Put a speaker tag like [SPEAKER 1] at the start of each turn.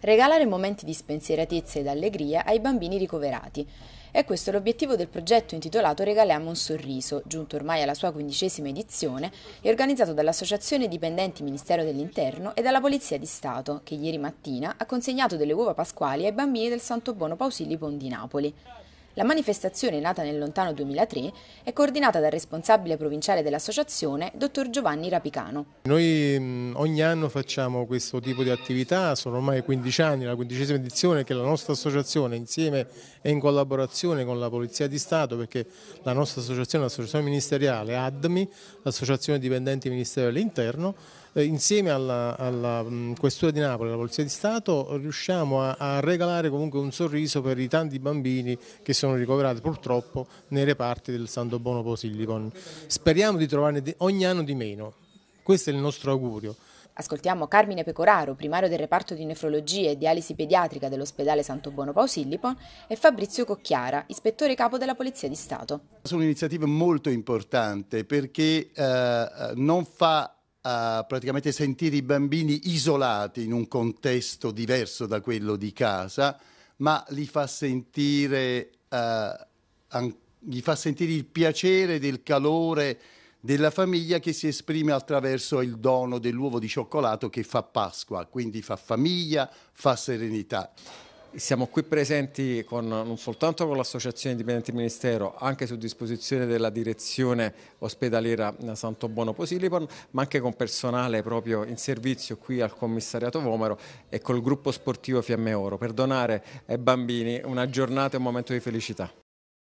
[SPEAKER 1] Regalare momenti di spensieratezza ed allegria ai bambini ricoverati. E questo è l'obiettivo del progetto intitolato Regaliamo un sorriso, giunto ormai alla sua quindicesima edizione e organizzato dall'Associazione Dipendenti Ministero dell'Interno e dalla Polizia di Stato, che ieri mattina ha consegnato delle uova pasquali ai bambini del Santo Bono Pausilipo di Napoli. La manifestazione, nata nel lontano 2003, è coordinata dal responsabile provinciale dell'associazione, dottor Giovanni Rapicano.
[SPEAKER 2] Noi mm, ogni anno facciamo questo tipo di attività, sono ormai 15 anni, la quindicesima edizione che la nostra associazione insieme e in collaborazione con la Polizia di Stato, perché la nostra associazione, è l'associazione ministeriale ADMI, l'associazione dipendenti Ministeri dell'interno, eh, insieme alla, alla, mm, Questura di Napoli e alla Polizia di Stato riusciamo a, a regalare comunque un sorriso per i tanti bambini che sono sono ricoverate purtroppo nei reparti del Santo Bono Posilicon. Speriamo di trovarne ogni anno di meno, questo è il nostro augurio.
[SPEAKER 1] Ascoltiamo Carmine Pecoraro, primario del reparto di nefrologia e dialisi pediatrica dell'ospedale Santo Bono Pausillipon, e Fabrizio Cocchiara, ispettore capo della Polizia di Stato.
[SPEAKER 3] Sono un'iniziativa molto importante perché eh, eh, non fa a eh, praticamente sentire i bambini isolati in un contesto diverso da quello di casa, ma li fa sentire eh, gli fa sentire il piacere del calore della famiglia che si esprime attraverso il dono dell'uovo di cioccolato che fa Pasqua, quindi fa famiglia, fa serenità. Siamo qui presenti con, non soltanto con
[SPEAKER 4] l'Associazione Indipendente Ministero, anche su disposizione della direzione ospedaliera eh, Santo Bono Posilipon, ma anche con personale proprio in servizio qui al commissariato Vomero e col gruppo sportivo Fiamme Oro per donare ai bambini una giornata e un momento di felicità.